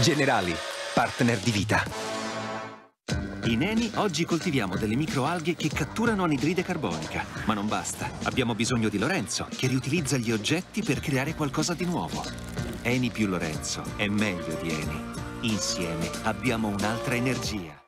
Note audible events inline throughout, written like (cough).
Generali, partner di vita. In Eni oggi coltiviamo delle microalghe che catturano anidride carbonica. Ma non basta. Abbiamo bisogno di Lorenzo, che riutilizza gli oggetti per creare qualcosa di nuovo. Eni più Lorenzo è meglio di Eni. Insieme abbiamo un'altra energia.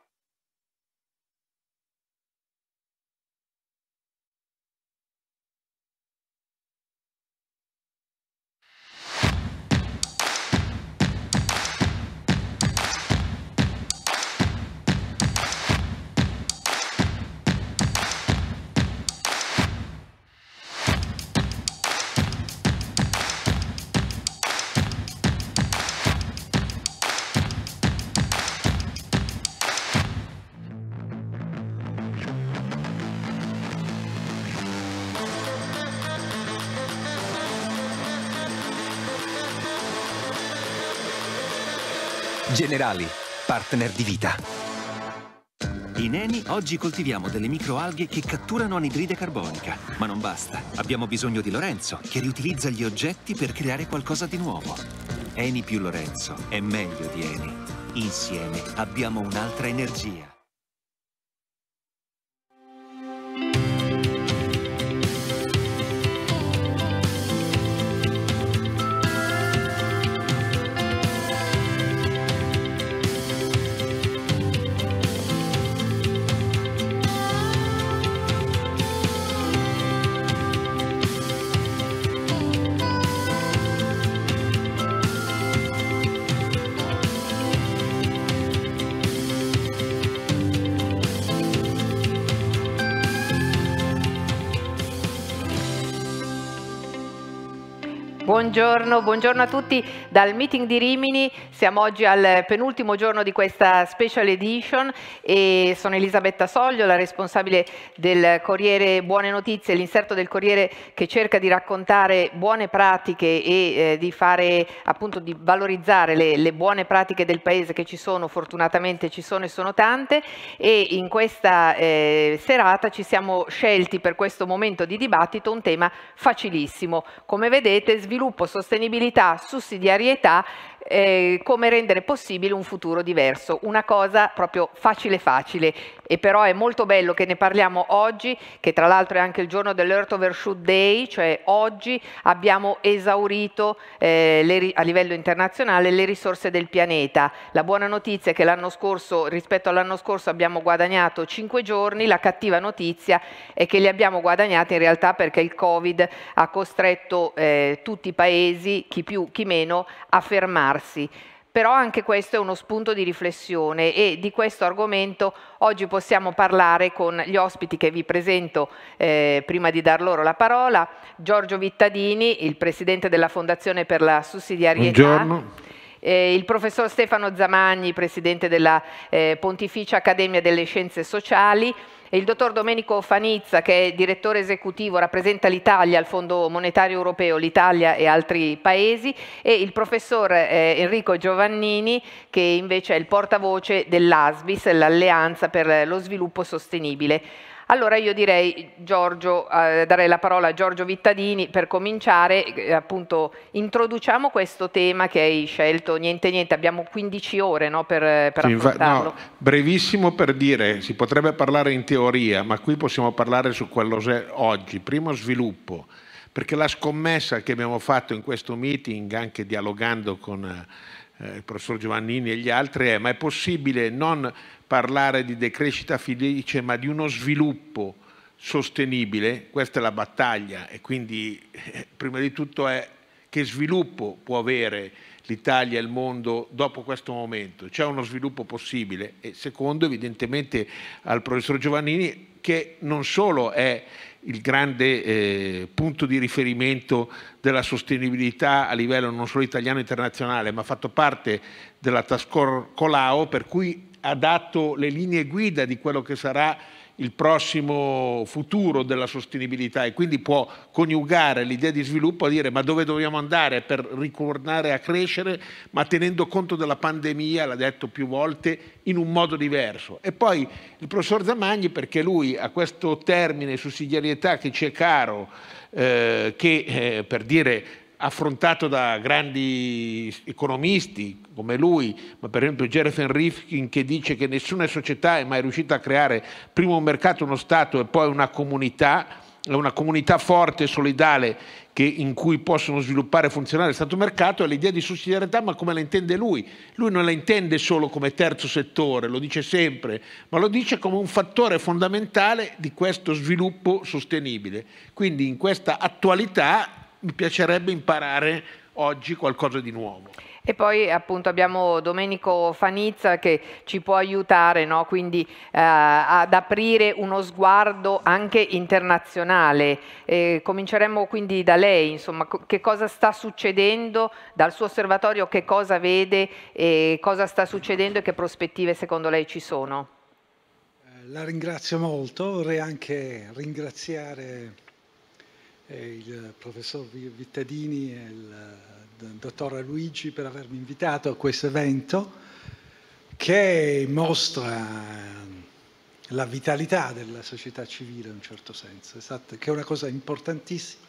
Generali, partner di vita. In Eni oggi coltiviamo delle microalghe che catturano anidride carbonica. Ma non basta, abbiamo bisogno di Lorenzo, che riutilizza gli oggetti per creare qualcosa di nuovo. Eni più Lorenzo è meglio di Eni. Insieme abbiamo un'altra energia. Buongiorno, buongiorno, a tutti dal meeting di Rimini, siamo oggi al penultimo giorno di questa special edition e sono Elisabetta Soglio, la responsabile del Corriere Buone Notizie, l'inserto del Corriere che cerca di raccontare buone pratiche e eh, di fare appunto di valorizzare le, le, buone pratiche del paese che ci sono, fortunatamente ci sono e sono tante e in questa eh, serata ci siamo scelti per questo momento di dibattito un tema facilissimo, come vedete sviluppo sviluppo, sostenibilità, sussidiarietà eh, come rendere possibile un futuro diverso, una cosa proprio facile facile e però è molto bello che ne parliamo oggi, che tra l'altro è anche il giorno dell'Earth Overshoot Day, cioè oggi abbiamo esaurito eh, le, a livello internazionale le risorse del pianeta. La buona notizia è che l'anno scorso, rispetto all'anno scorso, abbiamo guadagnato 5 giorni, la cattiva notizia è che li abbiamo guadagnati in realtà perché il Covid ha costretto eh, tutti i paesi, chi più chi meno, a fermare allenarsi. Però anche questo è uno spunto di riflessione e di questo argomento oggi possiamo parlare con gli ospiti che vi presento eh, prima di dar loro la parola. Giorgio Vittadini, il presidente della Fondazione per la Sussidiarietà. Buongiorno. Eh, il professor Stefano Zamagni, presidente della eh, Pontificia Accademia delle Scienze Sociali il dottor Domenico Fanizza, che è direttore esecutivo, rappresenta l'Italia al Fondo Monetario Europeo, l'Italia e altri paesi, e il professor eh, Enrico Giovannini, che invece è il portavoce dell'ASBIS, l'Alleanza per lo Sviluppo Sostenibile. Allora io direi Giorgio, eh, darei la parola a Giorgio Vittadini per cominciare, eh, appunto introduciamo questo tema che hai scelto, niente niente, abbiamo 15 ore no, per, per sì, affrontarlo. No, brevissimo per dire, si potrebbe parlare in teoria, ma qui possiamo parlare su quello oggi, primo sviluppo, perché la scommessa che abbiamo fatto in questo meeting, anche dialogando con eh, il professor Giovannini e gli altri è ma è possibile non parlare di decrescita felice ma di uno sviluppo sostenibile? Questa è la battaglia e quindi eh, prima di tutto è che sviluppo può avere l'Italia e il mondo dopo questo momento? C'è uno sviluppo possibile? E secondo evidentemente al professor Giovannini che non solo è il grande eh, punto di riferimento della sostenibilità a livello non solo italiano e internazionale, ma ha fatto parte della Task Force Colau, per cui ha dato le linee guida di quello che sarà il prossimo futuro della sostenibilità e quindi può coniugare l'idea di sviluppo a dire ma dove dobbiamo andare per ricordare a crescere, ma tenendo conto della pandemia, l'ha detto più volte, in un modo diverso. E poi il professor Zamagni, perché lui ha questo termine sussidiarietà che ci è caro, eh, che eh, per dire affrontato da grandi economisti come lui, ma per esempio Jeremy Rifkin che dice che nessuna società è mai riuscita a creare prima un mercato, uno Stato e poi una comunità, una comunità forte e solidale che, in cui possono sviluppare e funzionare il Stato mercato, è l'idea di sussidiarietà, ma come la intende lui. Lui non la intende solo come terzo settore, lo dice sempre, ma lo dice come un fattore fondamentale di questo sviluppo sostenibile. Quindi in questa attualità mi piacerebbe imparare oggi qualcosa di nuovo. E poi appunto abbiamo Domenico Fanizza che ci può aiutare no? Quindi, eh, ad aprire uno sguardo anche internazionale. Eh, cominceremo quindi da lei, insomma, che cosa sta succedendo dal suo osservatorio, che cosa vede, eh, cosa sta succedendo e che prospettive secondo lei ci sono? Eh, la ringrazio molto, vorrei anche ringraziare il professor Vittadini e il eh, dottor Luigi per avermi invitato a questo evento che mostra eh, la vitalità della società civile in un certo senso, esatto, che è una cosa importantissima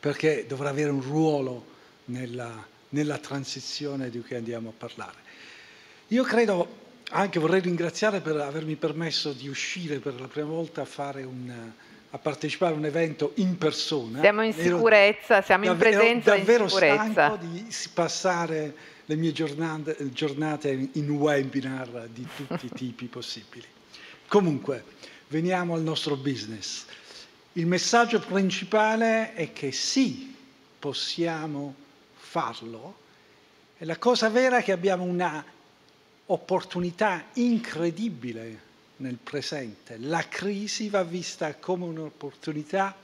perché dovrà avere un ruolo nella, nella transizione di cui andiamo a parlare. Io credo anche vorrei ringraziare per avermi permesso di uscire per la prima volta a fare un a partecipare a un evento in persona. Siamo in sicurezza, siamo in davvero, presenza davvero in sicurezza. Ero di passare le mie giornate in webinar di tutti i (laughs) tipi possibili. Comunque, veniamo al nostro business. Il messaggio principale è che sì, possiamo farlo. E la cosa vera è che abbiamo una opportunità incredibile nel presente. La crisi va vista come un'opportunità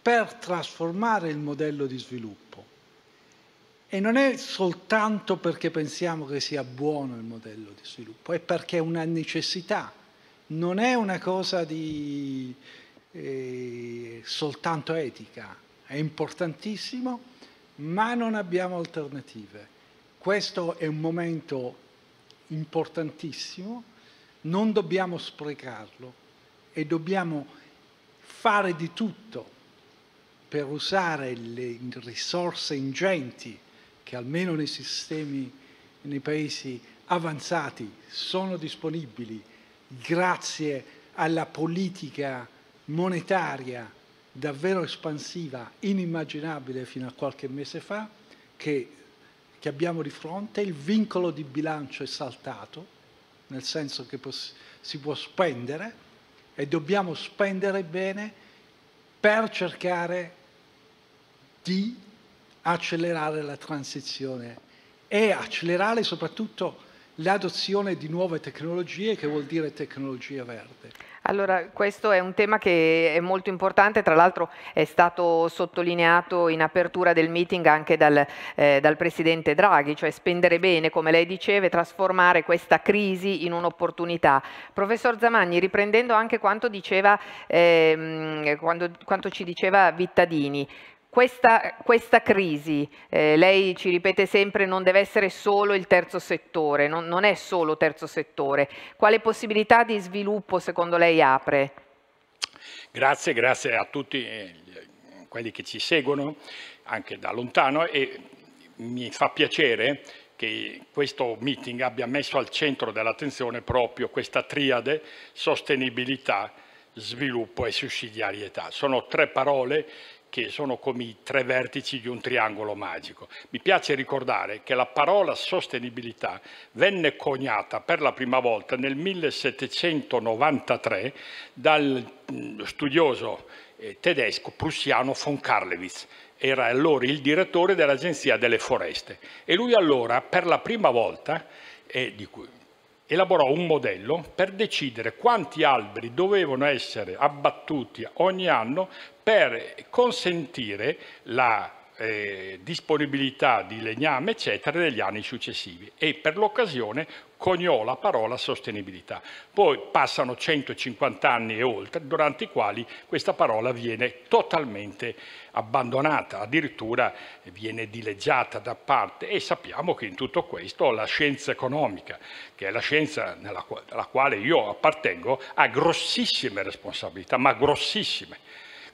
per trasformare il modello di sviluppo. E non è soltanto perché pensiamo che sia buono il modello di sviluppo, è perché è una necessità, non è una cosa di, eh, soltanto etica, è importantissimo, ma non abbiamo alternative. Questo è un momento importantissimo non dobbiamo sprecarlo e dobbiamo fare di tutto per usare le risorse ingenti che almeno nei sistemi, nei paesi avanzati sono disponibili grazie alla politica monetaria davvero espansiva, inimmaginabile fino a qualche mese fa, che, che abbiamo di fronte, il vincolo di bilancio è saltato, nel senso che si può spendere e dobbiamo spendere bene per cercare di accelerare la transizione e accelerare soprattutto l'adozione di nuove tecnologie, che vuol dire tecnologia verde. Allora, questo è un tema che è molto importante, tra l'altro è stato sottolineato in apertura del meeting anche dal, eh, dal Presidente Draghi, cioè spendere bene, come lei diceva, trasformare questa crisi in un'opportunità. Professor Zamagni, riprendendo anche quanto, diceva, eh, quando, quanto ci diceva Vittadini, questa, questa crisi, eh, lei ci ripete sempre, non deve essere solo il terzo settore, non, non è solo terzo settore. Quale possibilità di sviluppo secondo lei apre? Grazie, grazie a tutti eh, quelli che ci seguono anche da lontano e mi fa piacere che questo meeting abbia messo al centro dell'attenzione proprio questa triade sostenibilità, sviluppo e sussidiarietà. Sono tre parole che sono come i tre vertici di un triangolo magico. Mi piace ricordare che la parola sostenibilità venne coniata per la prima volta nel 1793 dal mm, studioso eh, tedesco prussiano von Karlewitz, era allora il direttore dell'Agenzia delle Foreste e lui allora per la prima volta, eh, di cui elaborò un modello per decidere quanti alberi dovevano essere abbattuti ogni anno per consentire la eh, disponibilità di legname eccetera negli anni successivi e per l'occasione coniò la parola sostenibilità. Poi passano 150 anni e oltre, durante i quali questa parola viene totalmente abbandonata, addirittura viene dileggiata da parte e sappiamo che in tutto questo la scienza economica, che è la scienza alla quale io appartengo, ha grossissime responsabilità, ma grossissime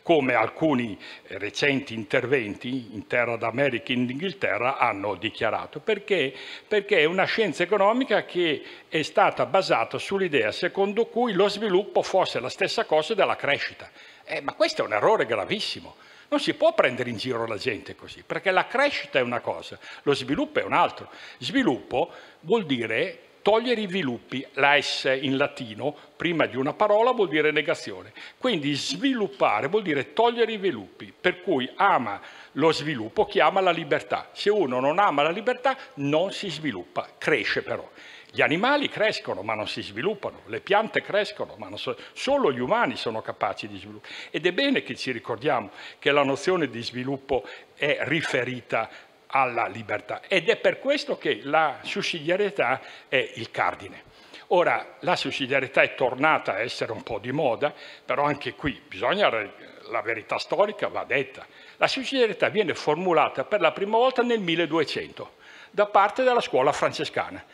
come alcuni eh, recenti interventi in terra d'America e in Inghilterra hanno dichiarato, perché? perché è una scienza economica che è stata basata sull'idea secondo cui lo sviluppo fosse la stessa cosa della crescita. Eh, ma questo è un errore gravissimo. Non si può prendere in giro la gente così, perché la crescita è una cosa, lo sviluppo è un altro. Sviluppo vuol dire Togliere i viluppi, la S in latino, prima di una parola vuol dire negazione. Quindi sviluppare vuol dire togliere i viluppi, per cui ama lo sviluppo chi ama la libertà. Se uno non ama la libertà non si sviluppa, cresce però. Gli animali crescono ma non si sviluppano, le piante crescono ma non so, solo gli umani sono capaci di sviluppare. Ed è bene che ci ricordiamo che la nozione di sviluppo è riferita a alla libertà ed è per questo che la sussidiarietà è il cardine. Ora la sussidiarietà è tornata a essere un po' di moda, però anche qui bisogna, la verità storica va detta. La sussidiarietà viene formulata per la prima volta nel 1200 da parte della scuola francescana.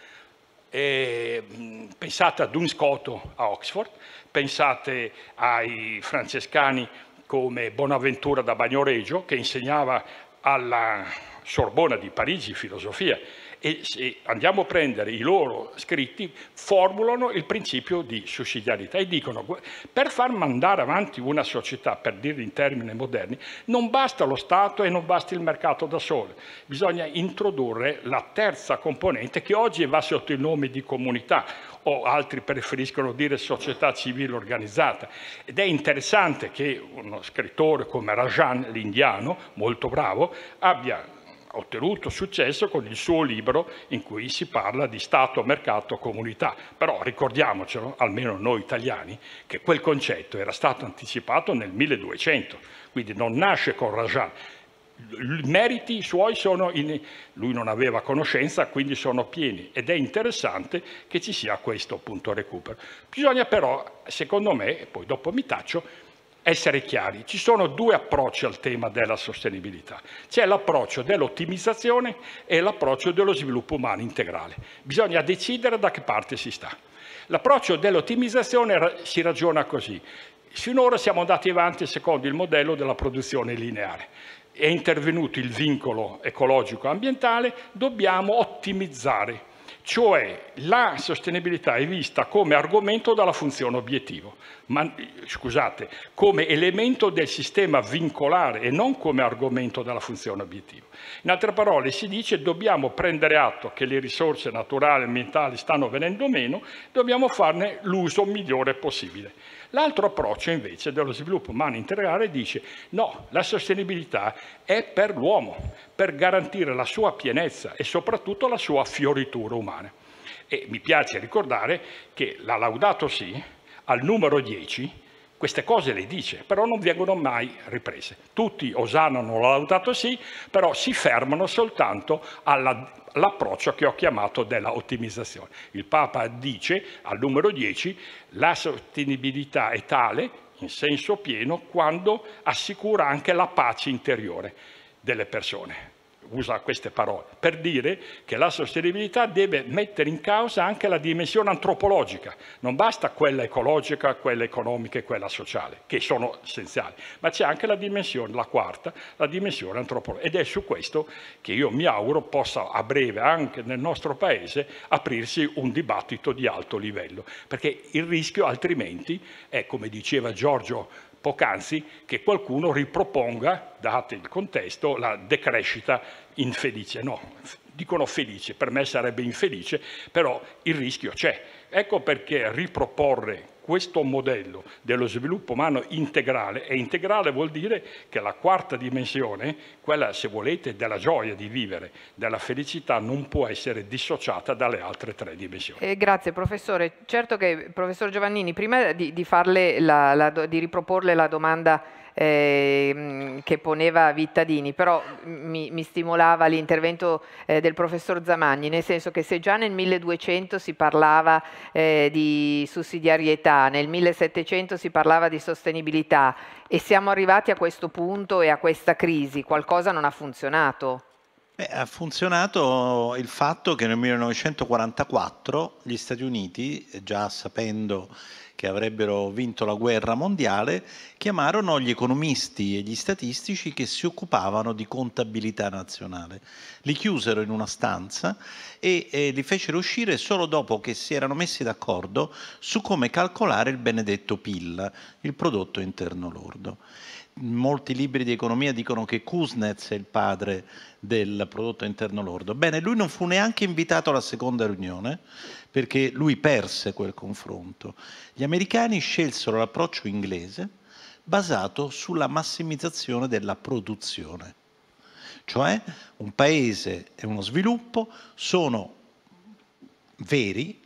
E, pensate a un scotto a Oxford, pensate ai francescani come Bonaventura da Bagnoregio che insegnava alla Sorbona di Parigi filosofia e se andiamo a prendere i loro scritti formulano il principio di sussidiarietà e dicono per far mandare avanti una società, per dirlo in termini moderni, non basta lo Stato e non basta il mercato da solo, bisogna introdurre la terza componente che oggi va sotto il nome di comunità o altri preferiscono dire società civile organizzata. Ed è interessante che uno scrittore come Rajan, l'indiano, molto bravo, abbia ottenuto successo con il suo libro in cui si parla di Stato, mercato, comunità. Però ricordiamocelo, almeno noi italiani, che quel concetto era stato anticipato nel 1200, quindi non nasce con Rajan meriti suoi sono, in, lui non aveva conoscenza, quindi sono pieni ed è interessante che ci sia questo punto recupero. Bisogna però, secondo me, e poi dopo mi taccio, essere chiari, ci sono due approcci al tema della sostenibilità. C'è l'approccio dell'ottimizzazione e l'approccio dello sviluppo umano integrale. Bisogna decidere da che parte si sta. L'approccio dell'ottimizzazione si ragiona così. Finora siamo andati avanti secondo il modello della produzione lineare è intervenuto il vincolo ecologico-ambientale, dobbiamo ottimizzare cioè la sostenibilità è vista come argomento dalla funzione obiettivo, ma scusate, come elemento del sistema vincolare e non come argomento dalla funzione obiettivo. In altre parole si dice dobbiamo prendere atto che le risorse naturali e ambientali stanno venendo meno, dobbiamo farne l'uso migliore possibile. L'altro approccio invece dello sviluppo umano integrale dice no, la sostenibilità è per l'uomo, per garantire la sua pienezza e soprattutto la sua fioritura umana. E mi piace ricordare che la Laudato Si, al numero 10, queste cose le dice, però non vengono mai riprese. Tutti osannano laudato sì, però si fermano soltanto all'approccio che ho chiamato della ottimizzazione. Il Papa dice al numero 10 la sostenibilità è tale in senso pieno quando assicura anche la pace interiore delle persone usa queste parole, per dire che la sostenibilità deve mettere in causa anche la dimensione antropologica, non basta quella ecologica, quella economica e quella sociale, che sono essenziali, ma c'è anche la dimensione, la quarta, la dimensione antropologica. Ed è su questo che io mi auguro possa a breve anche nel nostro Paese aprirsi un dibattito di alto livello, perché il rischio altrimenti è, come diceva Giorgio poc'anzi che qualcuno riproponga, dato il contesto, la decrescita infelice. No, dicono felice, per me sarebbe infelice, però il rischio c'è. Ecco perché riproporre questo modello dello sviluppo umano integrale, e integrale vuol dire che la quarta dimensione, quella se volete della gioia di vivere, della felicità, non può essere dissociata dalle altre tre dimensioni. Eh, grazie professore. Certo che, professor Giovannini, prima di, di, farle la, la, di riproporle la domanda Ehm, che poneva Vittadini, però mi, mi stimolava l'intervento eh, del professor Zamagni, nel senso che se già nel 1200 si parlava eh, di sussidiarietà, nel 1700 si parlava di sostenibilità e siamo arrivati a questo punto e a questa crisi, qualcosa non ha funzionato. Beh, ha funzionato il fatto che nel 1944 gli Stati Uniti, eh, già sapendo che avrebbero vinto la guerra mondiale, chiamarono gli economisti e gli statistici che si occupavano di contabilità nazionale. Li chiusero in una stanza e eh, li fecero uscire solo dopo che si erano messi d'accordo su come calcolare il benedetto PIL, il prodotto interno lordo molti libri di economia dicono che Kuznets è il padre del prodotto interno lordo. Bene, lui non fu neanche invitato alla seconda riunione perché lui perse quel confronto. Gli americani scelsero l'approccio inglese basato sulla massimizzazione della produzione. Cioè un paese e uno sviluppo sono veri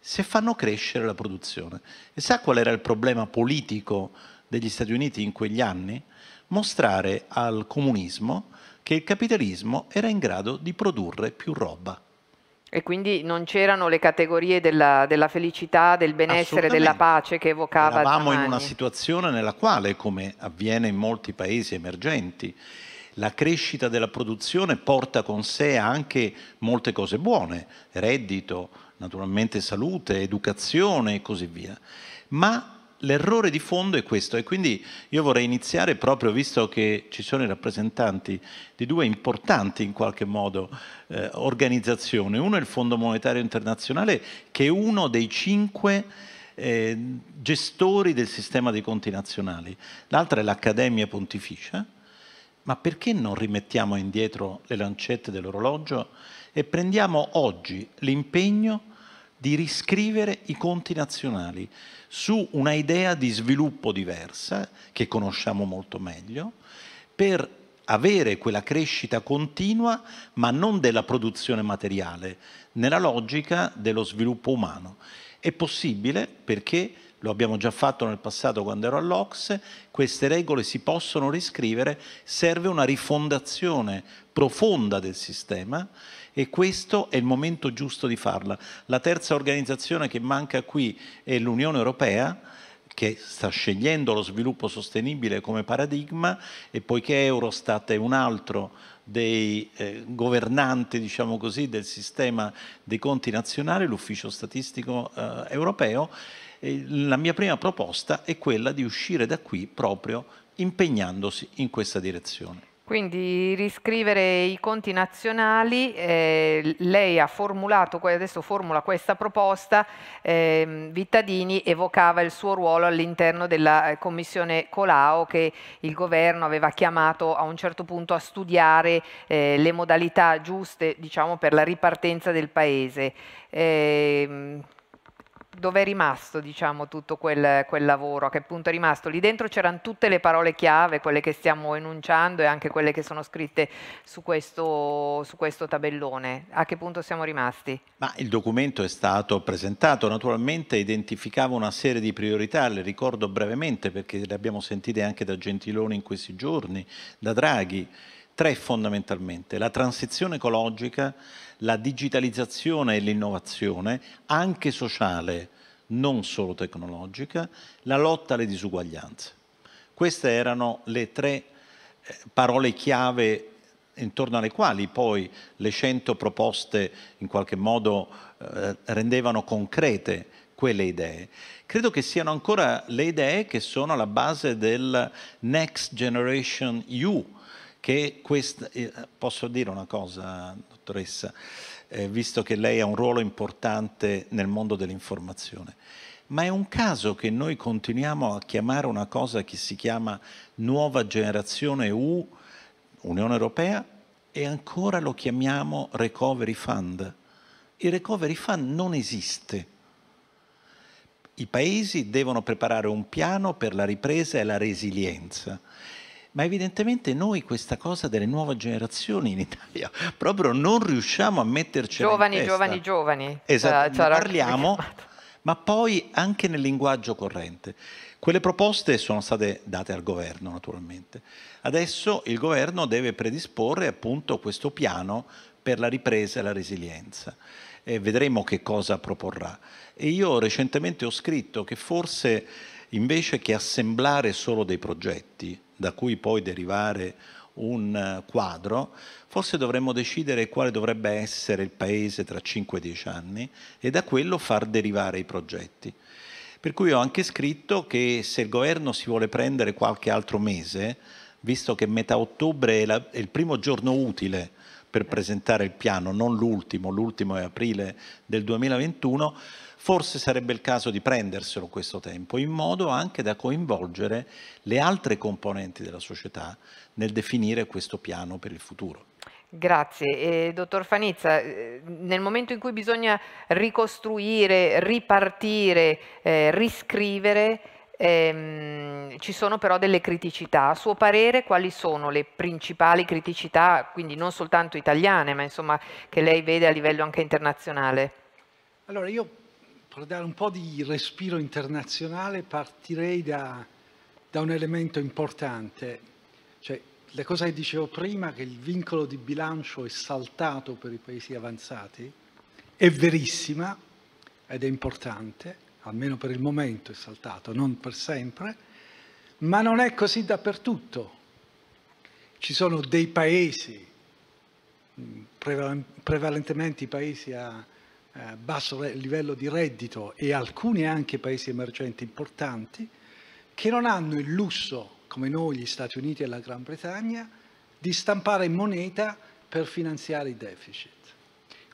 se fanno crescere la produzione. E sa qual era il problema politico? degli Stati Uniti in quegli anni, mostrare al comunismo che il capitalismo era in grado di produrre più roba. E quindi non c'erano le categorie della, della felicità, del benessere, della pace che evocava. Eravamo Giovanni. in una situazione nella quale, come avviene in molti paesi emergenti, la crescita della produzione porta con sé anche molte cose buone, reddito, naturalmente salute, educazione e così via. Ma l'errore di fondo è questo e quindi io vorrei iniziare proprio visto che ci sono i rappresentanti di due importanti in qualche modo eh, organizzazioni. Uno è il Fondo Monetario Internazionale che è uno dei cinque eh, gestori del sistema dei conti nazionali. L'altra è l'Accademia Pontificia. Ma perché non rimettiamo indietro le lancette dell'orologio e prendiamo oggi l'impegno di riscrivere i conti nazionali su una idea di sviluppo diversa, che conosciamo molto meglio, per avere quella crescita continua, ma non della produzione materiale, nella logica dello sviluppo umano. È possibile perché lo abbiamo già fatto nel passato quando ero all'Ox, queste regole si possono riscrivere, serve una rifondazione profonda del sistema e questo è il momento giusto di farla. La terza organizzazione che manca qui è l'Unione Europea che sta scegliendo lo sviluppo sostenibile come paradigma e poiché Eurostat è un altro dei eh, governanti, diciamo così, del sistema dei conti nazionali, l'ufficio statistico eh, europeo, eh, la mia prima proposta è quella di uscire da qui proprio impegnandosi in questa direzione. Quindi riscrivere i conti nazionali, eh, lei ha formulato, adesso formula questa proposta, eh, Vittadini evocava il suo ruolo all'interno della eh, commissione Colau che il governo aveva chiamato a un certo punto a studiare eh, le modalità giuste diciamo, per la ripartenza del Paese. Ehm, dove è rimasto diciamo, tutto quel, quel, lavoro, a che punto è rimasto. Lì dentro c'erano tutte le parole chiave, quelle che stiamo enunciando e anche quelle che sono scritte su questo, su questo tabellone. A che punto siamo rimasti? Ma il documento è stato presentato, naturalmente identificava una serie di priorità, le ricordo brevemente perché le abbiamo sentite anche da Gentiloni in questi giorni, da Draghi. Tre fondamentalmente, la transizione ecologica, la digitalizzazione e l'innovazione, anche sociale, non solo tecnologica, la lotta alle disuguaglianze. Queste erano le tre eh, parole chiave intorno alle quali poi le 100 proposte in qualche modo eh, rendevano concrete quelle idee. Credo che siano ancora le idee che sono alla base del Next Generation EU, che quest- eh, posso dire una cosa, dottoressa, eh, visto che lei ha un ruolo importante nel mondo dell'informazione. Ma è un caso che noi continuiamo a chiamare una cosa che si chiama nuova generazione U, Unione Europea, e ancora lo chiamiamo Recovery Fund. Il Recovery Fund non esiste. I paesi devono preparare un piano per la ripresa e la resilienza ma evidentemente noi questa cosa delle nuove generazioni in Italia (laughs) proprio non riusciamo a metterci giovani, giovani, giovani. Esatto, cioè, C'era parliamo, (laughs) ma poi anche nel linguaggio corrente. Quelle proposte sono state date al governo naturalmente. Adesso il governo deve predisporre appunto questo piano per la ripresa e la resilienza. E vedremo che cosa proporrà. E io recentemente ho scritto che forse invece che assemblare solo dei progetti, da cui poi derivare un eh, quadro, forse dovremmo decidere quale dovrebbe essere il paese tra 5-10 e anni e da quello far derivare i progetti. Per cui ho anche scritto che se il governo si vuole prendere qualche altro mese, visto che metà ottobre è, la, è il primo giorno utile per presentare il piano, non l'ultimo, l'ultimo è aprile del 2021, Forse sarebbe il caso di prenderselo questo tempo, in modo anche da coinvolgere le altre componenti della società nel definire questo piano per il futuro. Grazie. Eh, dottor Fanizza, eh, nel momento in cui bisogna ricostruire, ripartire, eh, riscrivere, ehm, ci sono però delle criticità. A suo parere quali sono le principali criticità, quindi non soltanto italiane, ma insomma, che lei vede a livello anche internazionale? Allora, io per dare un po' di respiro internazionale partirei da, da un elemento importante, cioè la cosa che dicevo prima che il vincolo di bilancio è saltato per i paesi avanzati è verissima ed è importante, almeno per il momento è saltato, non per sempre, ma non è così dappertutto. Ci sono dei paesi, prevalentemente i paesi a eh, basso livello di reddito e alcuni anche paesi emergenti importanti che non hanno il lusso, come noi, gli Stati Uniti e la Gran Bretagna, di stampare moneta per finanziare i deficit.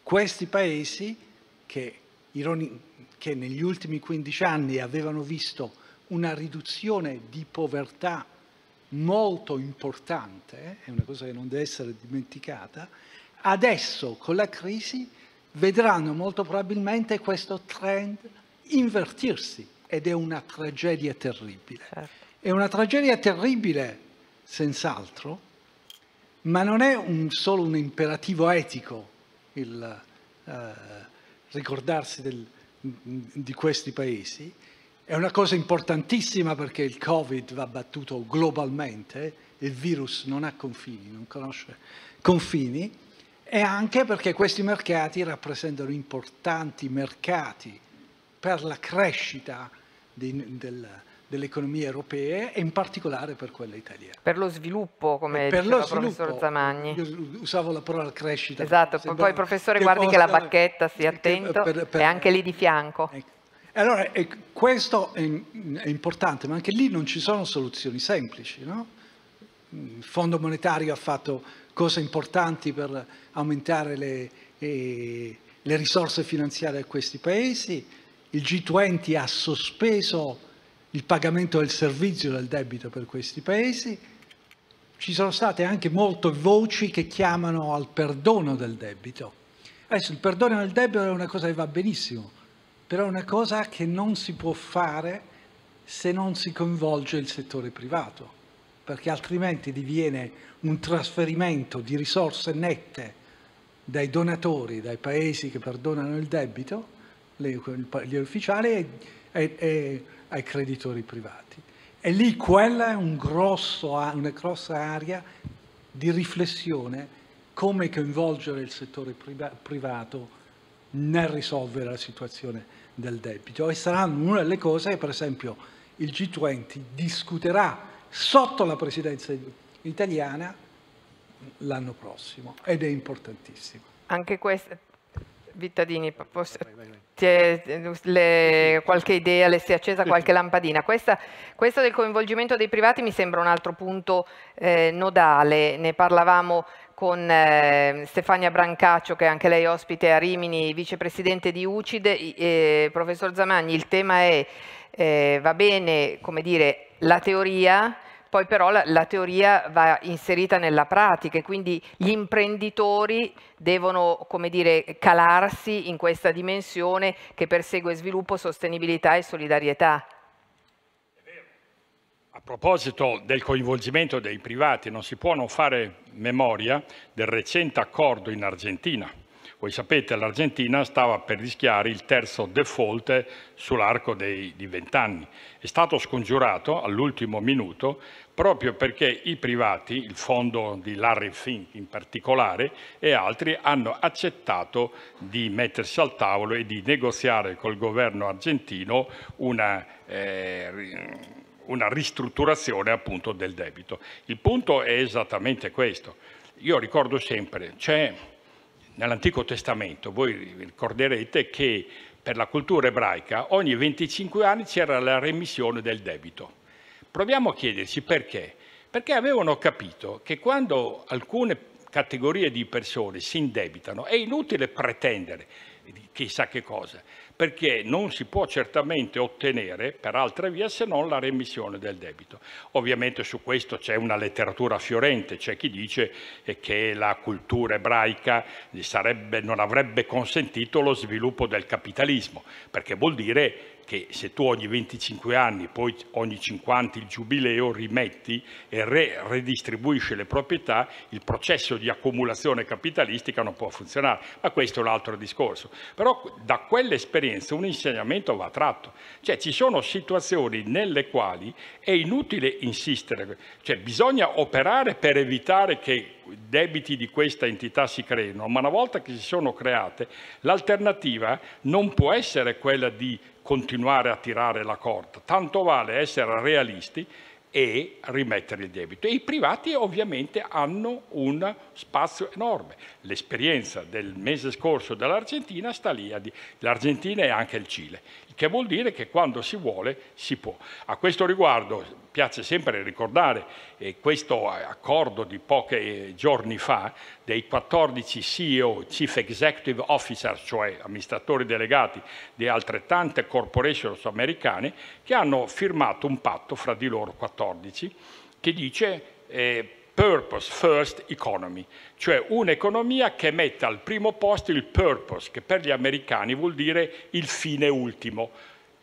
Questi paesi che, che negli ultimi 15 anni avevano visto una riduzione di povertà molto importante, eh, è una cosa che non deve essere dimenticata, adesso con la crisi vedranno molto probabilmente questo trend invertirsi ed è una tragedia terribile. Certo. È una tragedia terribile, senz'altro, ma non è un, solo un imperativo etico il eh, ricordarsi del, di questi paesi, è una cosa importantissima perché il Covid va battuto globalmente, il virus non ha confini, non conosce confini, e anche perché questi mercati rappresentano importanti mercati per la crescita di, del, delle economie europee e in particolare per quella italiana. Per lo sviluppo, come per diceva lo sviluppo, professor Zamagni. Io usavo la parola crescita. Esatto, poi professore che guardi che la bacchetta sia attento, per, per, è anche lì di fianco. Ecco. Allora, questo è, è importante, ma anche lì non ci sono soluzioni semplici, no? il Fondo Monetario ha fatto cose importanti per aumentare le, eh, le risorse finanziarie a questi paesi, il G20 ha sospeso il pagamento del servizio del debito per questi paesi, ci sono state anche molte voci che chiamano al perdono del debito. Adesso il perdono del debito è una cosa che va benissimo, però è una cosa che non si può fare se non si coinvolge il settore privato perché altrimenti diviene un trasferimento di risorse nette dai donatori, dai paesi che perdonano il debito, gli ufficiali e, e, e ai creditori privati. E lì quella è un grosso, una grossa area di riflessione come coinvolgere il settore privato nel risolvere la situazione del debito. E saranno una delle cose che per esempio il G20 discuterà sotto la presidenza italiana l'anno prossimo ed è importantissimo. Anche questo, Vittadini, posso, vai, vai, vai. le, qualche idea, le si è accesa qualche lampadina. Questa, questo del coinvolgimento dei privati mi sembra un altro punto eh, nodale, ne parlavamo con eh, Stefania Brancaccio, che è anche lei ospite a Rimini, vicepresidente di UCID. Eh, professor Zamagni, il tema è, eh, va bene, come dire, la teoria, poi però la, la, teoria va inserita nella pratica e quindi gli imprenditori devono come dire, calarsi in questa dimensione che persegue sviluppo, sostenibilità e solidarietà. A proposito del coinvolgimento dei privati, non si può non fare memoria del recente accordo in Argentina voi sapete, l'Argentina stava per rischiare il terzo default sull'arco dei, di vent'anni. È stato scongiurato all'ultimo minuto proprio perché i privati, il fondo di Larry Fink in particolare, e altri hanno accettato di mettersi al tavolo e di negoziare col governo argentino una... Eh, una ristrutturazione appunto del debito. Il punto è esattamente questo. Io ricordo sempre, c'è nell'Antico Testamento, voi ricorderete che per la cultura ebraica ogni 25 anni c'era la remissione del debito. Proviamo a chiederci perché. Perché avevano capito che quando alcune categorie di persone si indebitano è inutile pretendere chissà che cosa, perché non si può certamente ottenere per altre vie se non la remissione del debito. Ovviamente su questo c'è una letteratura fiorente, c'è chi dice eh, che la cultura ebraica sarebbe, non avrebbe consentito lo sviluppo del capitalismo, perché vuol dire che se tu ogni 25 anni, poi ogni 50 il giubileo, rimetti e re redistribuisce le proprietà, il processo di accumulazione capitalistica non può funzionare. Ma questo è un altro discorso. Però da quell'esperienza un insegnamento va tratto. Cioè ci sono situazioni nelle quali è inutile insistere, cioè bisogna operare per evitare che debiti di questa entità si creino, ma una volta che si sono create, l'alternativa non può essere quella di continuare a tirare la corda, tanto vale essere realisti e rimettere il debito. E I privati ovviamente hanno un spazio enorme. L'esperienza del mese scorso dell'Argentina sta lì, l'Argentina e anche il Cile che vuol dire che quando si vuole si può. A questo riguardo piace sempre ricordare eh, questo accordo di pochi eh, giorni fa dei 14 CEO, Chief Executive Officer, cioè amministratori delegati di altrettante corporations americane, che hanno firmato un patto fra di loro 14 che dice... Eh, purpose first economy, cioè un'economia che metta al primo posto il purpose, che per gli americani vuol dire il fine ultimo.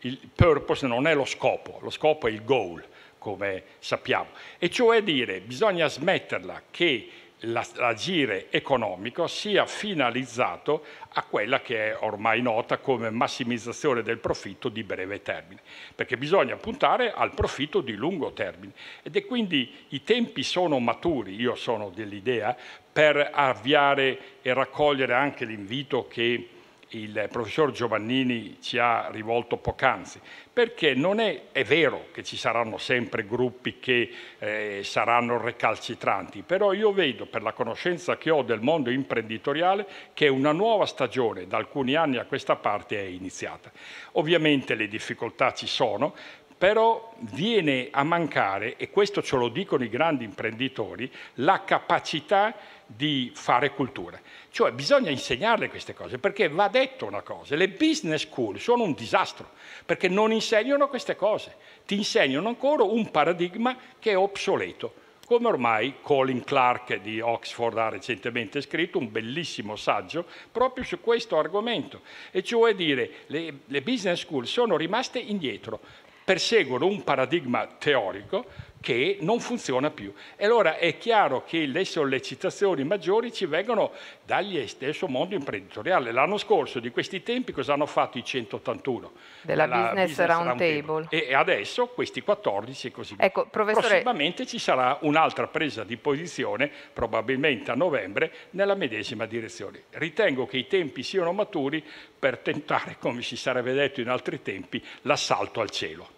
Il purpose non è lo scopo, lo scopo è il goal, come sappiamo. E cioè dire, bisogna smetterla che l'agire economico sia finalizzato a quella che è ormai nota come massimizzazione del profitto di breve termine, perché bisogna puntare al profitto di lungo termine ed è quindi i tempi sono maturi, io sono dell'idea, per avviare e raccogliere anche l'invito che il professor Giovannini ci ha rivolto poc'anzi, perché non è, è, vero che ci saranno sempre gruppi che eh, saranno recalcitranti, però io vedo per la conoscenza che ho del mondo imprenditoriale che una nuova stagione da alcuni anni a questa parte è iniziata. Ovviamente le difficoltà ci sono, però viene a mancare, e questo ce lo dicono i grandi imprenditori, la capacità di di fare cultura. Cioè bisogna insegnarle queste cose perché va detto una cosa, le business school sono un disastro perché non insegnano queste cose, ti insegnano ancora un paradigma che è obsoleto, come ormai Colin Clark di Oxford ha recentemente scritto un bellissimo saggio proprio su questo argomento, e cioè dire le, le business school sono rimaste indietro, perseguono un paradigma teorico che non funziona più. E allora è chiaro che le sollecitazioni maggiori ci vengono dagli stesso mondo imprenditoriale. L'anno scorso di questi tempi cosa hanno fatto i 181? Della business, business roundtable. Round e adesso questi 14 e così via. Ecco, professore... Prossimamente ci sarà un'altra presa di posizione, probabilmente a novembre, nella medesima direzione. Ritengo che i tempi siano maturi per tentare, come si sarebbe detto in altri tempi, l'assalto al cielo.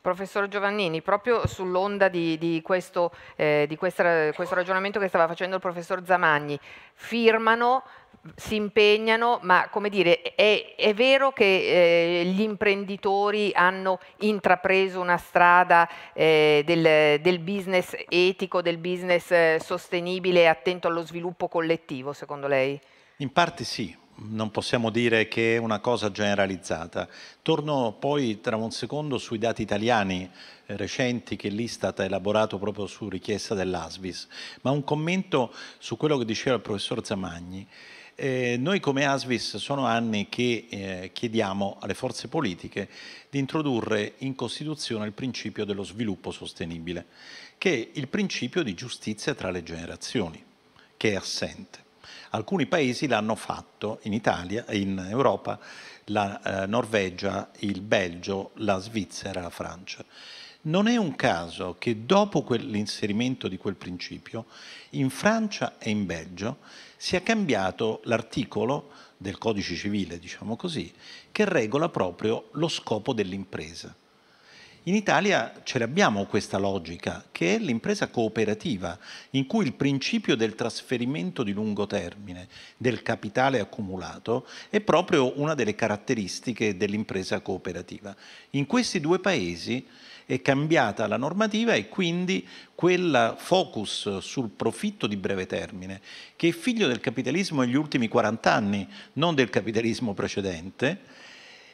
Professor Giovannini, proprio sull'onda di, di, questo, eh, di questa, questo ragionamento che stava facendo il professor Zamagni, firmano si impegnano, ma come dire, è, è vero che eh, gli imprenditori hanno intrapreso una strada eh, del, del, business etico, del business eh, sostenibile e attento allo sviluppo collettivo, secondo lei? In parte sì, non possiamo dire che è una cosa generalizzata. Torno poi tra un secondo sui dati italiani eh, recenti che l'Istat ha elaborato proprio su richiesta dell'ASVIS, ma un commento su quello che diceva il professor Zamagni. Eh, noi come ASVIS sono anni che eh, chiediamo alle forze politiche di introdurre in Costituzione il principio dello sviluppo sostenibile, che è il principio di giustizia tra le generazioni, che è assente. Alcuni paesi l'hanno fatto in Italia, in Europa, la eh, Norvegia, il Belgio, la Svizzera, la Francia. Non è un caso che dopo l'inserimento di quel principio, in Francia e in Belgio, sia cambiato l'articolo del codice civile, diciamo così, che regola proprio lo scopo dell'impresa. In Italia ce l'abbiamo questa logica, che è l'impresa cooperativa, in cui il principio del trasferimento di lungo termine del capitale accumulato è proprio una delle caratteristiche dell'impresa cooperativa. In questi due paesi è cambiata la normativa e quindi quel focus sul profitto di breve termine, che è figlio del capitalismo degli ultimi 40 anni, non del capitalismo precedente,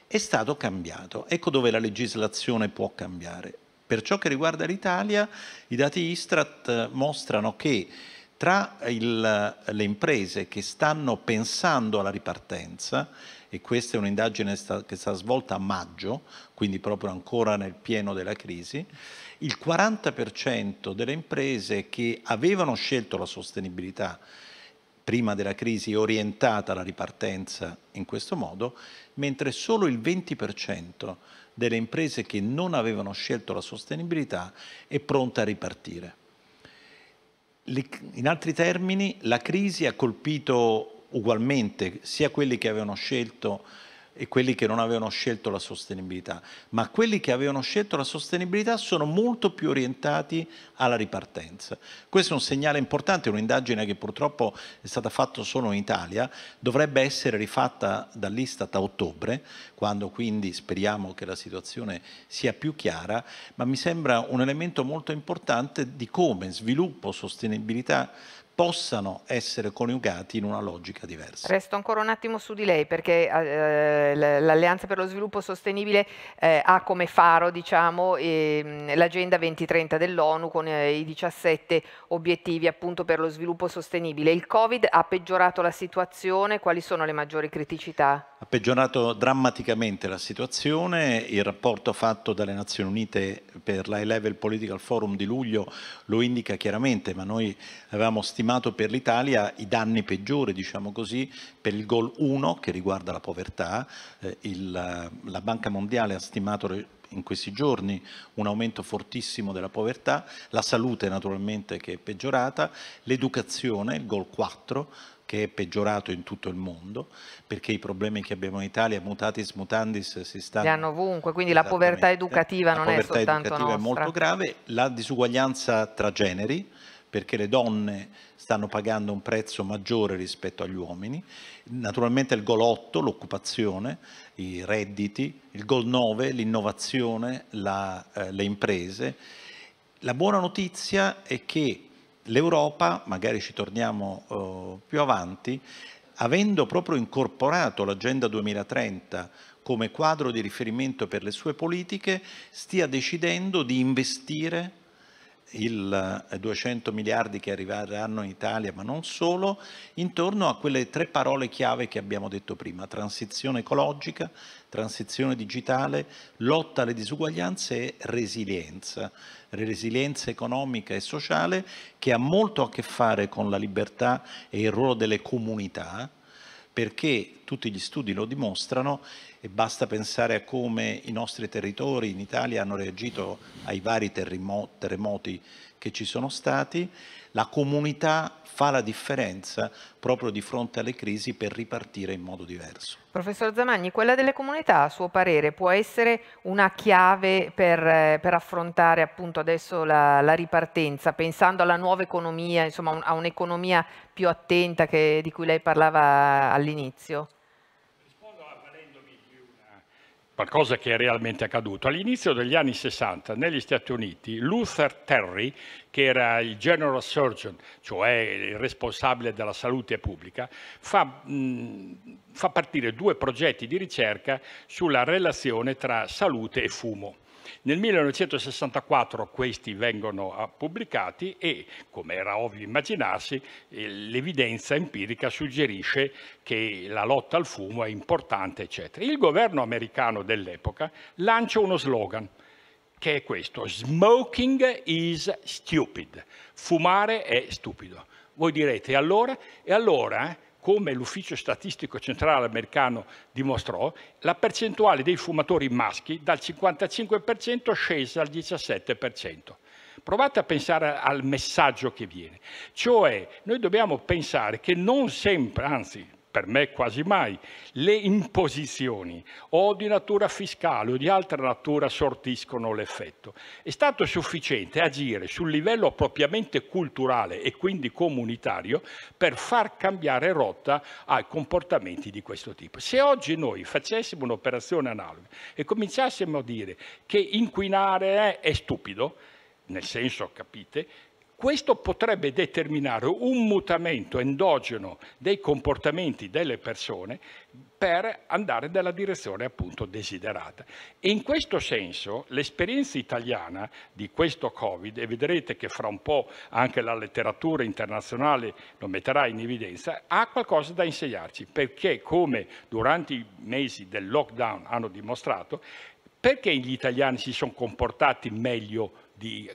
è stato cambiato. Ecco dove la legislazione può cambiare. Per ciò che riguarda l'Italia, i dati Istrat mostrano che tra il, le imprese che stanno pensando alla ripartenza, e questa è un'indagine che è stata svolta a maggio, quindi proprio ancora nel pieno della crisi, il 40% delle imprese che avevano scelto la sostenibilità prima della crisi orientata alla ripartenza in questo modo, mentre solo il 20% delle imprese che non avevano scelto la sostenibilità è pronta a ripartire. In altri termini, la crisi ha colpito ugualmente sia quelli che avevano scelto e quelli che non avevano scelto la sostenibilità, ma quelli che avevano scelto la sostenibilità sono molto più orientati alla ripartenza. Questo è un segnale importante, un'indagine che purtroppo è stata fatta solo in Italia, dovrebbe essere rifatta dall'Istat a ottobre, quando quindi speriamo che la situazione sia più chiara, ma mi sembra un elemento molto importante di come sviluppo, sostenibilità possano essere coniugati in una logica diversa. Resto ancora un attimo su di lei perché eh, l'Alleanza per lo Sviluppo Sostenibile eh, ha come faro diciamo, eh, l'agenda 2030 dell'ONU con eh, i 17 obiettivi appunto per lo sviluppo sostenibile. Il Covid ha peggiorato la situazione, quali sono le maggiori criticità? Ha peggiorato drammaticamente la situazione, il rapporto fatto dalle Nazioni Unite per l'High Level Political Forum di luglio lo indica chiaramente, ma noi avevamo stimato stimato per l'Italia i danni peggiori, diciamo così, per il gol 1 che riguarda la povertà. Eh, il, eh, la Banca Mondiale ha stimato in questi giorni un aumento fortissimo della povertà, la salute naturalmente che è peggiorata, l'educazione, il gol 4 che è peggiorato in tutto il mondo, perché i problemi che abbiamo in Italia, mutatis mutandis, si stanno... Li hanno ovunque, quindi la povertà educativa la non povertà è soltanto educativa è molto grave, la disuguaglianza tra generi, perché le donne stanno pagando un prezzo maggiore rispetto agli uomini, naturalmente il gol 8, l'occupazione, i redditi, il gol 9, l'innovazione, la, eh, le imprese. La buona notizia è che l'Europa, magari ci torniamo eh, più avanti, avendo proprio incorporato l'Agenda 2030 come quadro di riferimento per le sue politiche, stia decidendo di investire il 200 eh, miliardi che arriveranno in Italia, ma non solo, intorno a quelle tre parole chiave che abbiamo detto prima, transizione ecologica, transizione digitale, lotta alle disuguaglianze e resilienza, resilienza economica e sociale che ha molto a che fare con la libertà e il ruolo delle comunità, perché tutti gli studi lo dimostrano e basta pensare a come i nostri territori in Italia hanno reagito ai vari terremoti che ci sono stati, la comunità fa la differenza proprio di fronte alle crisi per ripartire in modo diverso. Professor Zamagni, quella delle comunità, a suo parere, può essere una chiave per, per affrontare appunto adesso la, la, ripartenza, pensando alla nuova economia, insomma un, a un'economia più attenta che, di cui lei parlava all'inizio? qualcosa che è realmente accaduto. All'inizio degli anni 60 negli Stati Uniti Luther Terry, che era il general surgeon, cioè il responsabile della salute pubblica, fa, mh, fa partire due progetti di ricerca sulla relazione tra salute e fumo. Nel 1964 questi vengono ah, pubblicati e, come era ovvio immaginarsi, eh, l'evidenza empirica suggerisce che la lotta al fumo è importante, eccetera. Il governo americano dell'epoca lancia uno slogan che è questo, smoking is stupid, fumare è stupido. Voi direte allora, e allora eh, come l'Ufficio Statistico Centrale Americano dimostrò, la percentuale dei fumatori maschi dal 55% scese al 17%. Provate a pensare al messaggio che viene, cioè noi dobbiamo pensare che non sempre, anzi per me quasi mai, le imposizioni o di natura fiscale o di altra natura sortiscono l'effetto. È stato sufficiente agire sul livello propriamente culturale e quindi comunitario per far cambiare rotta a comportamenti di questo tipo. Se oggi noi facessimo un'operazione analoga e cominciassimo a dire che inquinare è, è stupido, nel senso, capite, questo potrebbe determinare un mutamento endogeno dei comportamenti delle persone per andare nella direzione appunto desiderata. E in questo senso l'esperienza italiana di questo Covid, e vedrete che fra un po' anche la letteratura internazionale lo metterà in evidenza, ha qualcosa da insegnarci, perché come durante i mesi del lockdown hanno dimostrato, perché gli italiani si sono comportati meglio di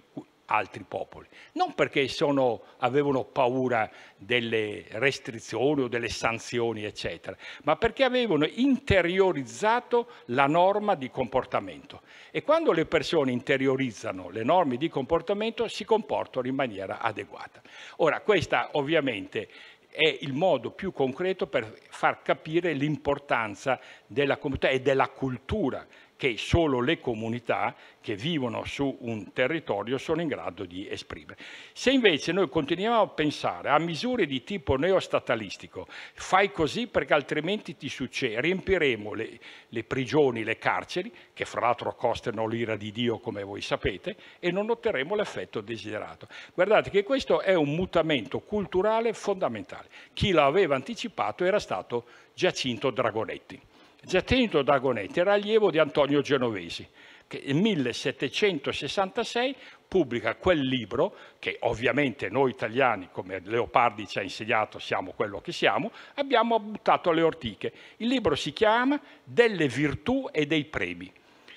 altri popoli, non perché sono, avevano paura delle restrizioni o delle sanzioni, eccetera, ma perché avevano interiorizzato la norma di comportamento. E quando le persone interiorizzano le norme di comportamento si comportano in maniera adeguata. Ora, questa ovviamente è il modo più concreto per far capire l'importanza della comunità e della cultura che solo le comunità che vivono su un territorio sono in grado di esprimere. Se invece noi continuiamo a pensare a misure di tipo neostatalistico, fai così perché altrimenti ti succede, riempiremo le, le prigioni, le carceri, che fra l'altro costano l'ira di Dio come voi sapete, e non otterremo l'effetto desiderato. Guardate che questo è un mutamento culturale fondamentale. Chi l'aveva anticipato era stato Giacinto Dragonetti. Giacinto Dagonetti era allievo di Antonio Genovesi, che nel 1766 pubblica quel libro che ovviamente noi italiani, come Leopardi ci ha insegnato, siamo quello che siamo, abbiamo buttato alle ortiche. Il libro si chiama Delle virtù e dei premi.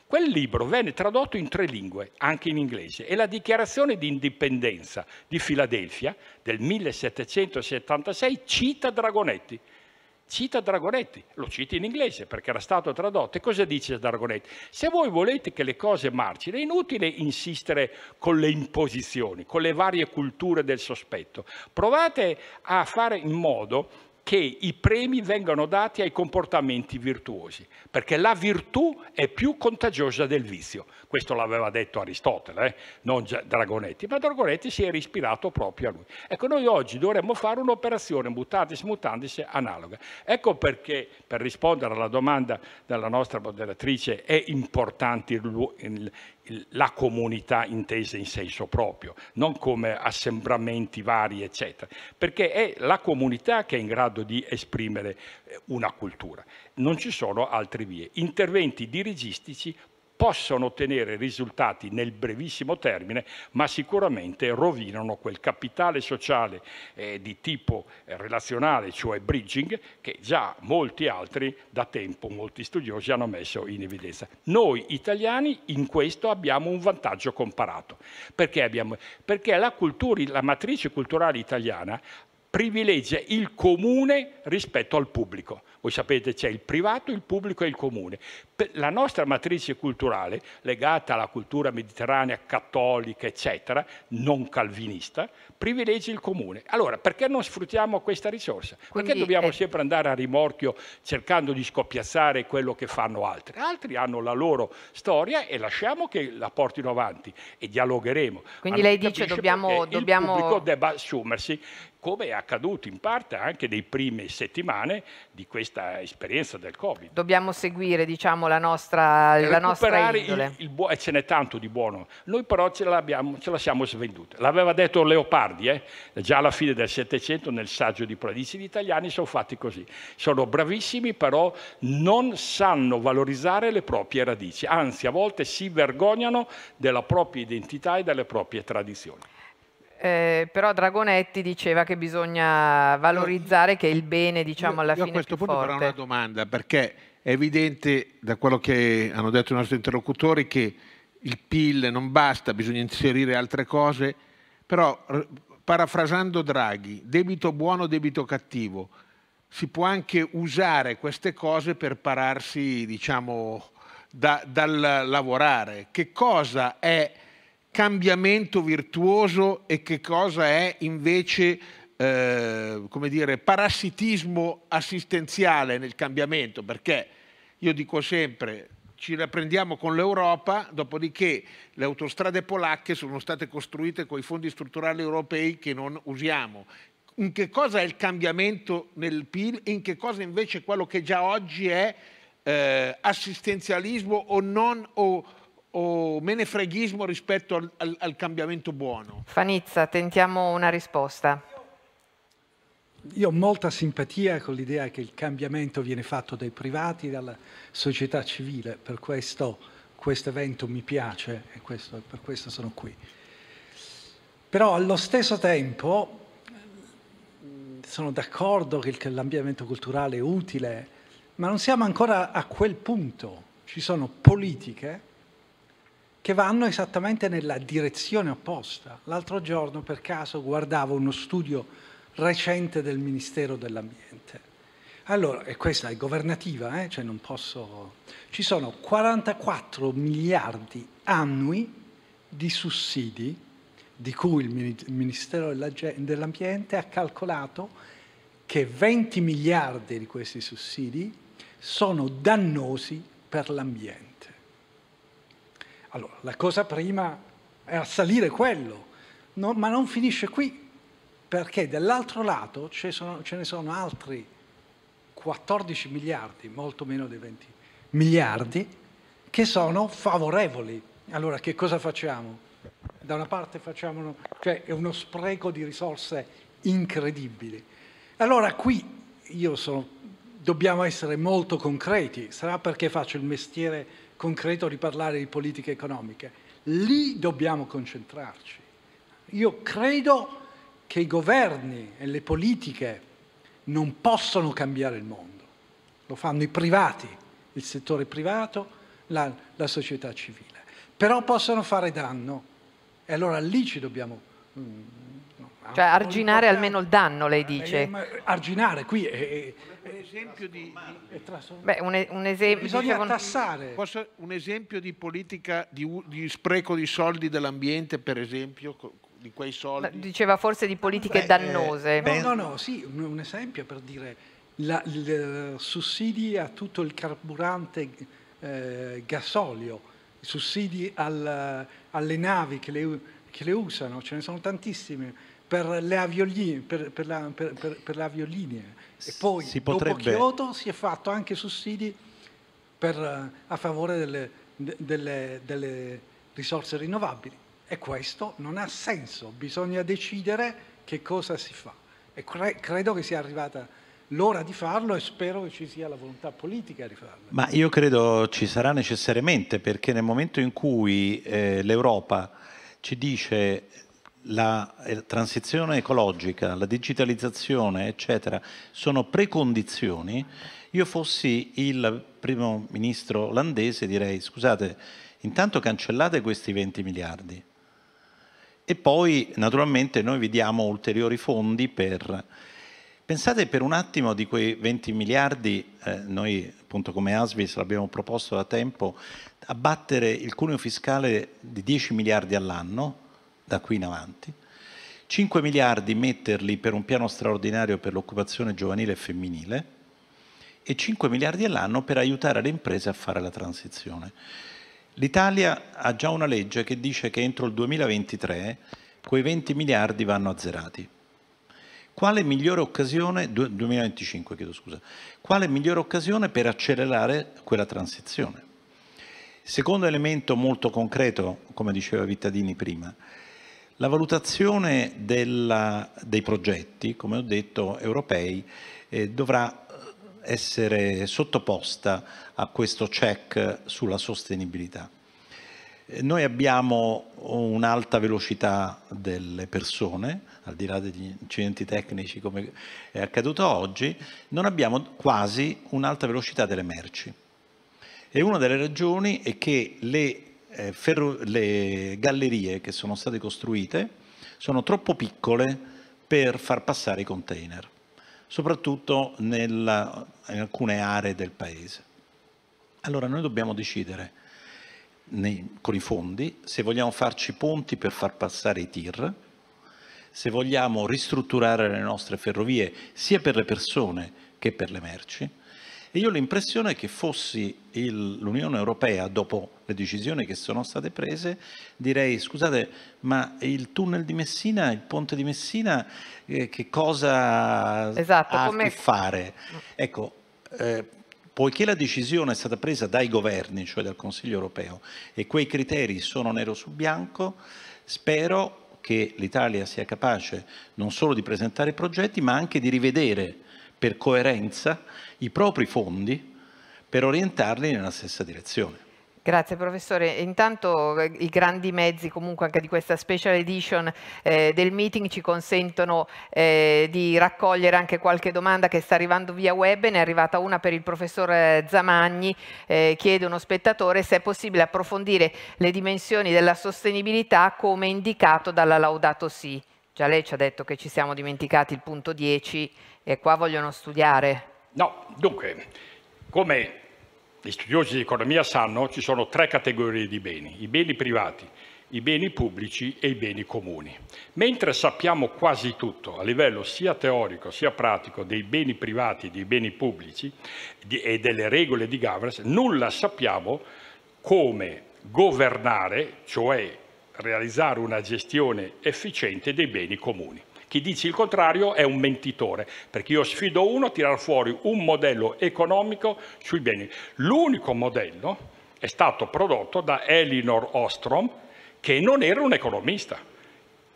Quel libro venne tradotto in tre lingue, anche in inglese, e la dichiarazione di indipendenza di Filadelfia del 1776 cita Dragonetti cita Dragonetti, lo cita in inglese perché era stato tradotto. E cosa dice Dragonetti? Se voi volete che le cose marcino, è inutile insistere con le imposizioni, con le varie culture del sospetto. Provate a fare in modo che i premi vengano dati ai comportamenti virtuosi, perché la virtù è più contagiosa del vizio. Questo l'aveva detto Aristotele, eh? non Dragonetti, ma Dragonetti si era ispirato proprio a lui. Ecco, noi oggi dovremmo fare un'operazione mutatis mutandis analoga. Ecco perché, per rispondere alla domanda della nostra moderatrice, è importante il, il, la comunità intesa in senso proprio, non come assembramenti vari, eccetera, perché è la comunità che è in grado di esprimere eh, una cultura. Non ci sono altre vie. Interventi dirigistici possono ottenere risultati nel brevissimo termine, ma sicuramente rovinano quel capitale sociale eh, di tipo eh, relazionale, cioè bridging, che già molti altri da tempo, molti studiosi hanno messo in evidenza. Noi italiani in questo abbiamo un vantaggio comparato, perché, abbiamo, perché la, cultura, la matrice culturale italiana privilegia il comune rispetto al pubblico. Voi sapete c'è il privato, il pubblico e il comune. La nostra matrice culturale, legata alla cultura mediterranea, cattolica, eccetera, non calvinista, privilegia il comune. Allora, perché non sfruttiamo questa risorsa? Quindi perché dobbiamo è... Eh, sempre andare a rimorchio cercando di scoppiazzare quello che fanno altri? Altri hanno la loro storia e lasciamo che la portino avanti e dialogheremo. Quindi lei dice dobbiamo... Il pubblico debba assumersi come è accaduto in parte anche nei prime settimane di questa esperienza del Covid. Dobbiamo seguire diciamo, la nostra, la nostra il, il e ce n'è tanto di buono. Noi però ce, ce la siamo svenduta. L'aveva detto Leopardi, eh? già alla fine del Settecento nel saggio di Pradici, gli italiani sono fatti così. Sono bravissimi, però non sanno valorizzare le proprie radici, anzi a volte si vergognano della propria identità e delle proprie tradizioni. Eh, però Dragonetti diceva che bisogna valorizzare che il bene, diciamo, alla io, fine. Io a questo punto forte. però una domanda, perché è evidente da quello che hanno detto i nostri interlocutori che il PIL non basta, bisogna inserire altre cose, però parafrasando Draghi, debito buono, debito cattivo, si può anche usare queste cose per pararsi, diciamo, da, dal lavorare. Che cosa è cambiamento virtuoso e che cosa è invece eh, come dire, parassitismo assistenziale nel cambiamento, perché io dico sempre ci riprendiamo con l'Europa, dopodiché le autostrade polacche sono state costruite con i fondi strutturali europei che non usiamo. In che cosa è il cambiamento nel PIL e in che cosa invece quello che già oggi è eh, assistenzialismo o non... O, o menefreghismo rispetto al, al, al cambiamento buono? Fanizza, tentiamo una risposta. Io ho molta simpatia con l'idea che il cambiamento viene fatto dai privati, dalla società civile, per questo questo evento mi piace e questo, per questo sono qui. Però allo stesso tempo sono d'accordo che l'ambiente culturale è utile, ma non siamo ancora a quel punto. Ci sono politiche che vanno esattamente nella direzione opposta. L'altro giorno per caso guardavo uno studio recente del Ministero dell'Ambiente. Allora, e questa è governativa, eh? cioè non posso... Ci sono 44 miliardi annui di sussidi, di cui il Ministero dell'Ambiente ha calcolato che 20 miliardi di questi sussidi sono dannosi per l'ambiente. Allora, la cosa prima è assalire quello, no, ma non finisce qui, perché dall'altro lato ce, sono, ce ne sono altri 14 miliardi, molto meno dei 20 miliardi, che sono favorevoli. Allora, che cosa facciamo? Da una parte facciamo cioè è uno spreco di risorse incredibili. Allora qui io sono, dobbiamo essere molto concreti, sarà perché faccio il mestiere concreto di parlare di politiche economiche. Lì dobbiamo concentrarci. Io credo che i governi e le politiche non possono cambiare il mondo. Lo fanno i privati, il settore privato, la, la società civile. Però possono fare danno. E allora lì ci dobbiamo mm, Ah, cioè arginare almeno il danno, lei dice. Eh, arginare qui è, è un esempio di... Beh, un, un esempio... Bisogna con... tassare. Posso, un esempio di politica di, di spreco di soldi dell'ambiente, per esempio, di quei soldi... Diceva forse di politiche Beh, eh, dannose. Eh, no, no, no, sì, un esempio per dire la, il eh, sussidi a tutto il carburante eh, gasolio, sussidi al, alle navi che le, che le usano, ce ne sono tantissime per le avioline, per, per, la, per, per aviolinea. E poi si potrebbe... dopo Kyoto si è fatto anche sussidi per, eh, a favore delle, delle, delle risorse rinnovabili. E questo non ha senso, bisogna decidere che cosa si fa. E cre credo che sia arrivata l'ora di farlo e spero che ci sia la volontà politica di farlo. Ma io credo ci sarà necessariamente perché nel momento in cui eh, l'Europa ci dice la eh, transizione ecologica, la digitalizzazione, eccetera, sono precondizioni, io fossi il primo ministro olandese direi scusate, intanto cancellate questi 20 miliardi e poi naturalmente noi vi diamo ulteriori fondi per... Pensate per un attimo di quei 20 miliardi, eh, noi appunto come Asvis l'abbiamo proposto da tempo, abbattere il cuneo fiscale di 10 miliardi all'anno, da qui in avanti, 5 miliardi metterli per un piano straordinario per l'occupazione giovanile e femminile e 5 miliardi all'anno per aiutare le imprese a fare la transizione. L'Italia ha già una legge che dice che entro il 2023 quei 20 miliardi vanno azzerati. Quale migliore, occasione, 2025, scusa, quale migliore occasione, per accelerare quella transizione? Secondo elemento molto concreto, come diceva Vittadini prima, la valutazione della, dei progetti, come ho detto, europei, eh, dovrà eh, essere sottoposta a questo check sulla sostenibilità. Eh, noi abbiamo un'alta velocità delle persone, al di là degli incidenti tecnici come è accaduto oggi, non abbiamo quasi un'alta velocità delle merci. E una delle ragioni è che le eh, ferro, le gallerie che sono state costruite sono troppo piccole per far passare i container, soprattutto nella, in alcune aree del paese. Allora noi dobbiamo decidere nei, con i fondi se vogliamo farci ponti per far passare i tir, se vogliamo ristrutturare le nostre ferrovie sia per le persone che per le merci, e io ho l'impressione che fossi il, l'Unione Europea, dopo le decisioni che sono state prese, direi scusate, ma il tunnel di Messina, il ponte di Messina, eh, che cosa esatto, ha a che fare? Ecco, eh, poiché la decisione è stata presa dai governi, cioè dal Consiglio europeo, e quei criteri sono nero su bianco, spero che l'Italia sia capace non solo di presentare progetti, ma anche di rivedere per coerenza i propri fondi per orientarli nella stessa direzione. Grazie professore. Intanto eh, i grandi mezzi comunque anche di questa special edition eh, del meeting ci consentono eh, di raccogliere anche qualche domanda che sta arrivando via web. Ne è arrivata una per il professor eh, Zamagni, eh, chiede uno spettatore se è possibile approfondire le dimensioni della sostenibilità come indicato dalla Laudato Si. Già lei ci ha detto che ci siamo dimenticati il punto 10 e qua vogliono studiare. No, dunque, come gli studiosi di economia sanno, ci sono tre categorie di beni, i beni privati, i beni pubblici e i beni comuni. Mentre sappiamo quasi tutto a livello sia teorico sia pratico dei beni privati e dei beni pubblici e delle regole di governance, nulla sappiamo come governare, cioè realizzare una gestione efficiente dei beni comuni. Chi dice il contrario è un mentitore, perché io sfido uno a tirar fuori un modello economico sui beni. L'unico modello è stato prodotto da Elinor Ostrom, che non era un economista.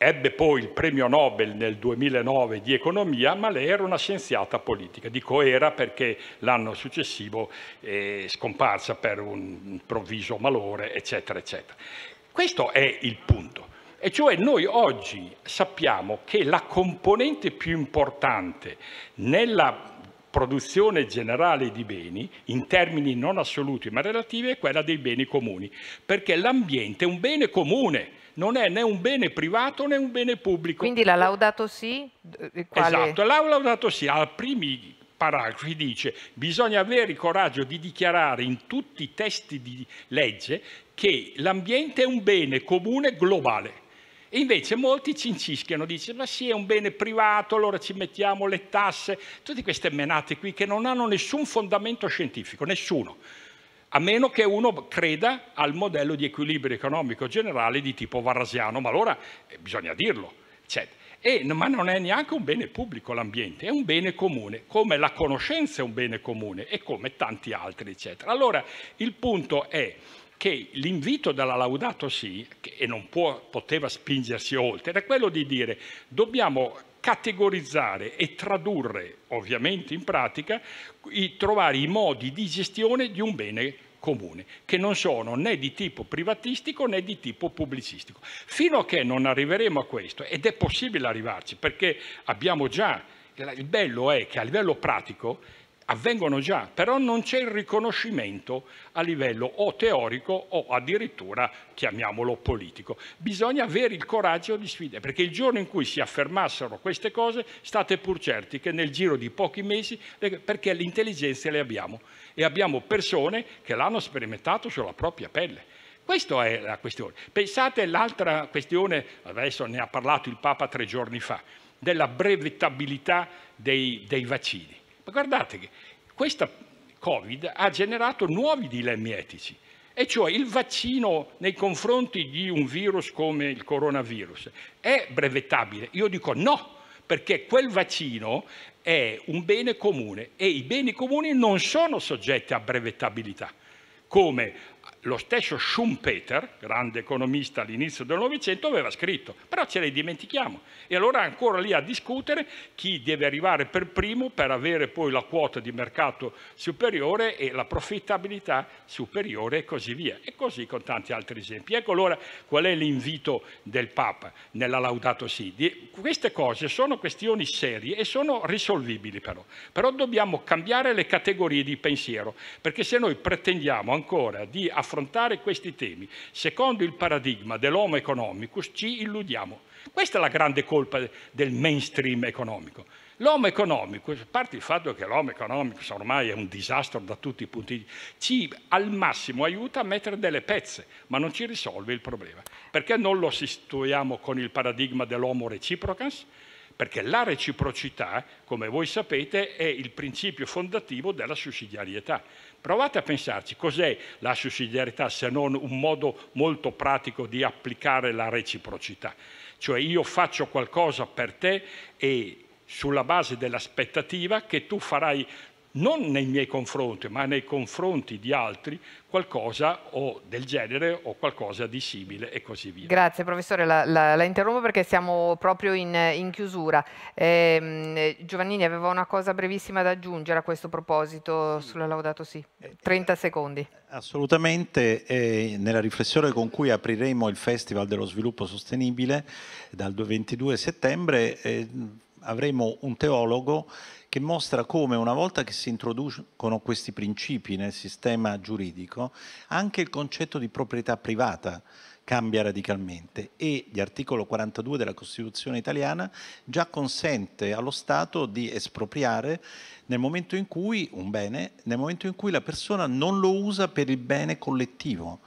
Ebbe poi il premio Nobel nel 2009 di economia, ma lei era una scienziata politica. Dico era perché l'anno successivo è eh, scomparsa per un improvviso malore, eccetera, eccetera. Questo è il punto. E cioè noi oggi sappiamo che la componente più importante nella produzione generale di beni, in termini non assoluti ma relativi, è quella dei beni comuni, perché l'ambiente è un bene comune, non è né un bene privato né un bene pubblico. Quindi l'ha laudato sì? Eh, quale... Esatto, l'ha laudato sì, al primi paragrafi dice bisogna avere il coraggio di dichiarare in tutti i testi di legge che l'ambiente è un bene comune globale. E invece molti ci incischiano, dicono ma sì è un bene privato, allora ci mettiamo le tasse, tutte queste menate qui che non hanno nessun fondamento scientifico, nessuno, a meno che uno creda al modello di equilibrio economico generale di tipo varasiano, ma allora eh, bisogna dirlo. E, ma non è neanche un bene pubblico l'ambiente, è un bene comune, come la conoscenza è un bene comune e come tanti altri, eccetera. Allora il punto è che l'invito della Laudato Si, e non può, poteva spingersi oltre, era quello di dire dobbiamo categorizzare e tradurre, ovviamente in pratica, i, trovare i modi di gestione di un bene comune, che non sono né di tipo privatistico né di tipo pubblicistico. Fino a che non arriveremo a questo, ed è possibile arrivarci, perché abbiamo già, il bello è che a livello pratico avvengono già, però non c'è il riconoscimento a livello o teorico o addirittura, chiamiamolo, politico. Bisogna avere il coraggio di sfidare, perché il giorno in cui si affermassero queste cose, state pur certi che nel giro di pochi mesi, perché le intelligenze le abbiamo e abbiamo persone che l'hanno sperimentato sulla propria pelle. Questa è la questione. Pensate all'altra questione, adesso ne ha parlato il Papa tre giorni fa, della brevettabilità dei, dei vaccini guardate che questa Covid ha generato nuovi dilemmi etici, e cioè il vaccino nei confronti di un virus come il coronavirus è brevettabile? Io dico no, perché quel vaccino è un bene comune e i beni comuni non sono soggetti a brevettabilità come lo stesso Schumpeter, grande economista all'inizio del Novecento, aveva scritto, però ce le dimentichiamo. E allora ancora lì a discutere chi deve arrivare per primo per avere poi la quota di mercato superiore e la profittabilità superiore e così via. E così con tanti altri esempi. Ecco allora qual è l'invito del Papa nella Laudato Si. queste cose sono questioni serie e sono risolvibili però. Però dobbiamo cambiare le categorie di pensiero, perché se noi pretendiamo ancora di affrontare affrontare questi temi secondo il paradigma dell'homo economicus ci illudiamo. Questa è la grande colpa del mainstream economico. L'homo economicus, a parte il fatto che l'homo economico ormai è un disastro da tutti i punti di vista, ci al massimo aiuta a mettere delle pezze, ma non ci risolve il problema. Perché non lo situiamo con il paradigma dell'homo reciprocans? Perché la reciprocità, come voi sapete, è il principio fondativo della sussidiarietà. Provate a pensarci, cos'è la sussidiarietà se non un modo molto pratico di applicare la reciprocità? Cioè io faccio qualcosa per te e sulla base dell'aspettativa che tu farai non nei miei confronti, ma nei confronti di altri, qualcosa o del genere o qualcosa di simile e così via. Grazie professore, la, la, la interrompo perché siamo proprio in, in chiusura. Eh, Giovannini aveva una cosa brevissima da aggiungere a questo proposito sulla Laudato Sì. 30 eh, eh, secondi. Assolutamente, eh, nella riflessione con cui apriremo il Festival dello Sviluppo Sostenibile dal 22 settembre, eh, avremo un teologo che mostra come una volta che si introducono questi principi nel sistema giuridico, anche il concetto di proprietà privata cambia radicalmente e l'articolo 42 della Costituzione italiana già consente allo Stato di espropriare nel momento in cui un bene, nel momento in cui la persona non lo usa per il bene collettivo,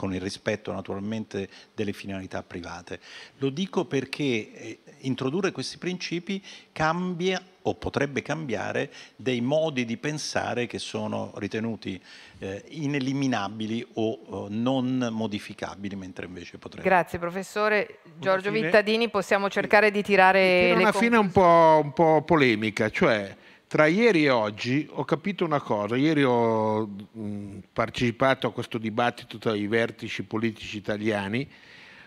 con il rispetto naturalmente delle finalità private. Lo dico perché eh, introdurre questi principi cambia o potrebbe cambiare dei modi di pensare che sono ritenuti eh, ineliminabili o eh, non modificabili, mentre invece potrebbero. Grazie professore. Giorgio Vittadini, possiamo cercare di tirare... Tira una fine un po', un po' polemica, cioè tra ieri e oggi ho capito una cosa, ieri ho mm, partecipato a questo dibattito tra i vertici politici italiani,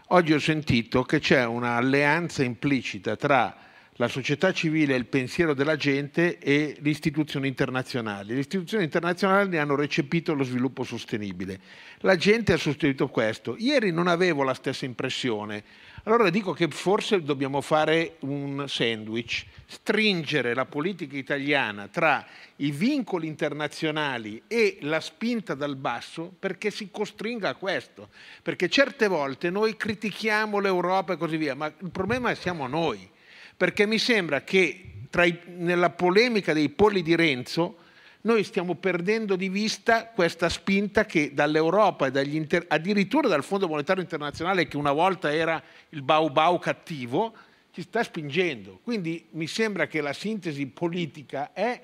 oggi ho sentito che c'è un'alleanza implicita tra la società civile, il pensiero della gente e le istituzioni internazionali. Le istituzioni internazionali hanno recepito lo sviluppo sostenibile. La gente ha sostenuto questo. Ieri non avevo la stessa impressione. Allora dico che forse dobbiamo fare un sandwich, stringere la politica italiana tra i vincoli internazionali e la spinta dal basso perché si costringa a questo, perché certe volte noi critichiamo l'Europa e così via, ma il problema siamo noi, perché mi sembra che i, nella polemica dei polli di Renzo noi stiamo perdendo di vista questa spinta che dall'Europa e addirittura dal Fondo Monetario Internazionale, che una volta era il bau bau cattivo, ci sta spingendo. Quindi mi sembra che la sintesi politica è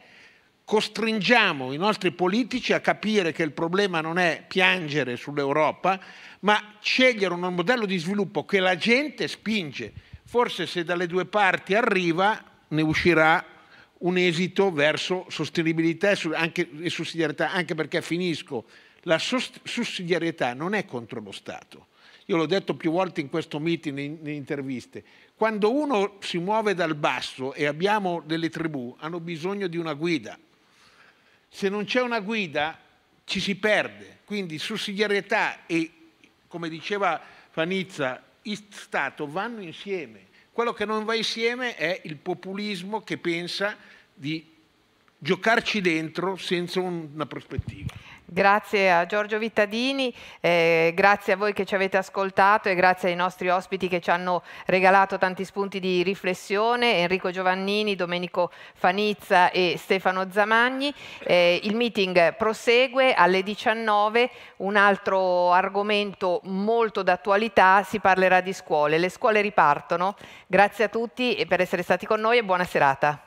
costringiamo i nostri politici a capire che il problema non è piangere sull'Europa, ma scegliere un modello di sviluppo che la gente spinge. Forse se dalle due parti arriva ne uscirà un esito verso sostenibilità e sussidiarietà, anche perché finisco, la sussidiarietà non è contro lo Stato. Io l'ho detto più volte in questo meeting, in, in interviste, quando uno si muove dal basso e abbiamo delle tribù, hanno bisogno di una guida. Se non c'è una guida ci si perde, quindi sussidiarietà e, come diceva Fanizza, Stato vanno insieme quello che non va insieme è il populismo che pensa di giocarci dentro senza una prospettiva. Grazie a Giorgio Vittadini, eh, grazie a voi che ci avete ascoltato e grazie ai nostri ospiti che ci hanno regalato tanti spunti di riflessione, Enrico Giovannini, Domenico Fanizza e Stefano Zamagni. Eh, il meeting prosegue alle 19, un altro argomento molto d'attualità, si parlerà di scuole. Le scuole ripartono. Grazie a tutti per essere stati con noi e buona serata.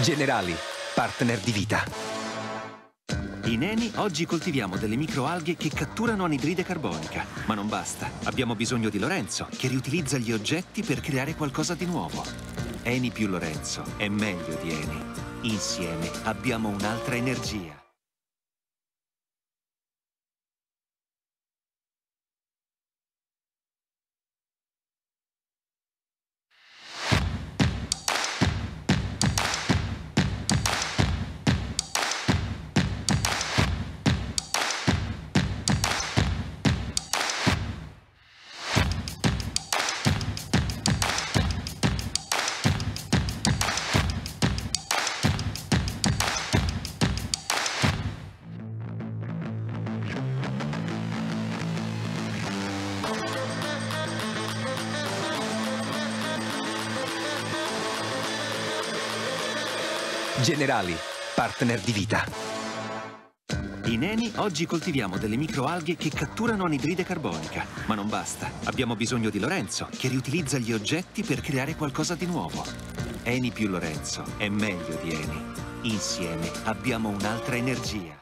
Generali, partner di vita. In Eni oggi coltiviamo delle microalghe che catturano anidride carbonica. Ma non basta, abbiamo bisogno di Lorenzo, che riutilizza gli oggetti per creare qualcosa di nuovo. Eni più Lorenzo è meglio di Eni. Insieme abbiamo un'altra energia. Generali, partner di vita. In Eni oggi coltiviamo delle microalghe che catturano anidride carbonica. Ma non basta. Abbiamo bisogno di Lorenzo, che riutilizza gli oggetti per creare qualcosa di nuovo. Eni più Lorenzo è meglio di Eni. Insieme abbiamo un'altra energia.